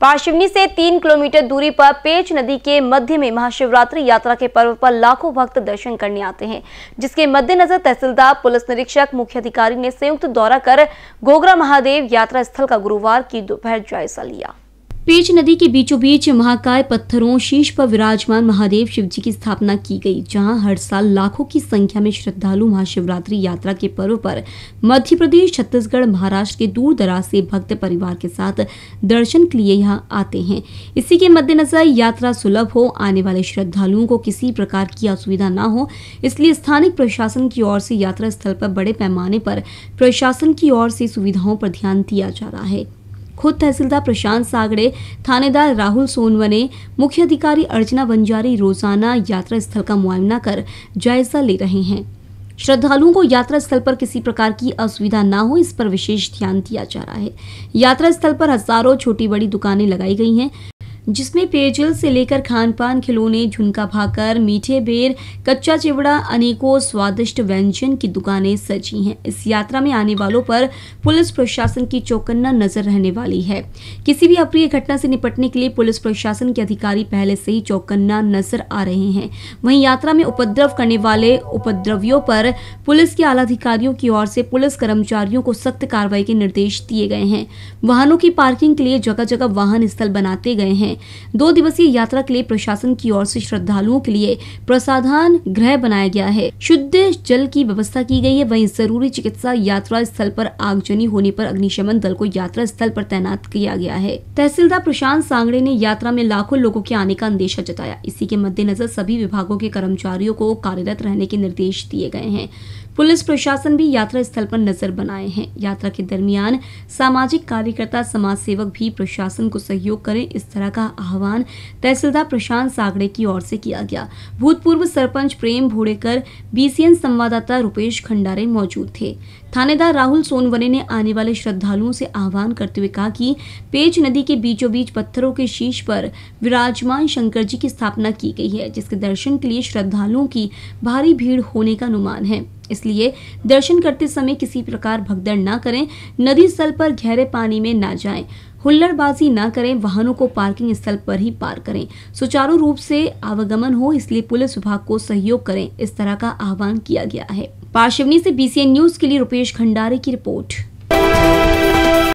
पाशिवनी से तीन किलोमीटर दूरी पर पेच नदी के मध्य में महाशिवरात्रि यात्रा के पर्व पर लाखों भक्त दर्शन करने आते हैं जिसके मद्देनजर तहसीलदार पुलिस निरीक्षक मुख्य अधिकारी ने संयुक्त दौरा कर गोगरा महादेव यात्रा स्थल का गुरुवार की दोपहर जायजा लिया पेच नदी के बीचों बीच महाकाय पत्थरों शीश पर विराजमान महादेव शिव जी की स्थापना की गई जहां हर साल लाखों की संख्या में श्रद्धालु महाशिवरात्रि यात्रा के पर्व पर मध्य प्रदेश छत्तीसगढ़ महाराष्ट्र के दूर दराज से भक्त परिवार के साथ दर्शन के लिए यहां आते हैं इसी के मद्देनजर यात्रा सुलभ हो आने वाले श्रद्धालुओं को किसी प्रकार की असुविधा न हो इसलिए स्थानिक प्रशासन की ओर से यात्रा स्थल पर बड़े पैमाने पर प्रशासन की ओर से सुविधाओं पर ध्यान दिया जा रहा है खुद तहसीलदार प्रशांत सागड़े थानेदार राहुल सोनवने मुख्य अधिकारी अर्चना बंजारी रोजाना यात्रा स्थल का मुआयना कर जायजा ले रहे हैं श्रद्धालुओं को यात्रा स्थल पर किसी प्रकार की असुविधा ना हो इस पर विशेष ध्यान दिया जा रहा है यात्रा स्थल पर हजारों छोटी बड़ी दुकानें लगाई गई हैं जिसमें पेयजल से लेकर खान पान खिलौने झुनका भाकर मीठे बेर कच्चा चिवड़ा अनेकों स्वादिष्ट व्यंजन की दुकानें सजी हैं इस यात्रा में आने वालों पर पुलिस प्रशासन की चौकन्ना नजर रहने वाली है किसी भी अप्रिय घटना से निपटने के लिए पुलिस प्रशासन के अधिकारी पहले से ही चौकन्ना नजर आ रहे हैं वहीं यात्रा में उपद्रव करने वाले उपद्रवियों पर पुलिस के आला अधिकारियों की ओर से पुलिस कर्मचारियों को सख्त कार्रवाई के निर्देश दिए गए हैं वाहनों की पार्किंग के लिए जगह जगह वाहन स्थल बनाते गए हैं दो दिवसीय यात्रा के लिए प्रशासन की ओर से श्रद्धालुओं के लिए प्रसाधान गृह बनाया गया है शुद्ध जल की व्यवस्था की गई है वहीं जरूरी चिकित्सा यात्रा स्थल पर आगजनी होने पर अग्निशमन दल को यात्रा स्थल पर तैनात किया गया है तहसीलदार प्रशांत सांगड़े ने यात्रा में लाखों लोगों के आने का अंदेशा जताया इसी के मद्देनजर सभी विभागों के कर्मचारियों को कार्यरत रहने के निर्देश दिए गए हैं पुलिस प्रशासन भी यात्रा स्थल पर नजर बनाए हैं यात्रा के दरमियान सामाजिक कार्यकर्ता समाज सेवक भी प्रशासन को सहयोग करें इस तरह का का आह्वान तहसीलदार प्रशांत सागड़े की ओर से किया गया भूतपूर्व सरपंच प्रेम भोड़ेकर बीसीएन संवाददाता रुपेश खंडारे मौजूद थे थानेदार राहुल सोनवने ने आने वाले श्रद्धालुओं से आह्वान करते हुए कहा कि पेच नदी के बीचों बीच पत्थरों के शीश पर विराजमान शंकर जी की स्थापना की गई है जिसके दर्शन के लिए श्रद्धालुओं की भारी भीड़ होने का अनुमान है इसलिए दर्शन करते समय किसी प्रकार भगदड़ ना करें नदी स्थल पर गहरे पानी में ना जाएं हुल्लड़बाजी ना करें वाहनों को पार्किंग स्थल पर ही पार करें सुचारू रूप से आवागमन हो इसलिए पुलिस विभाग को सहयोग करें इस तरह का आह्वान किया गया है पार्शिवनी से बीसीएन न्यूज के लिए रुपेश खंडारे की रिपोर्ट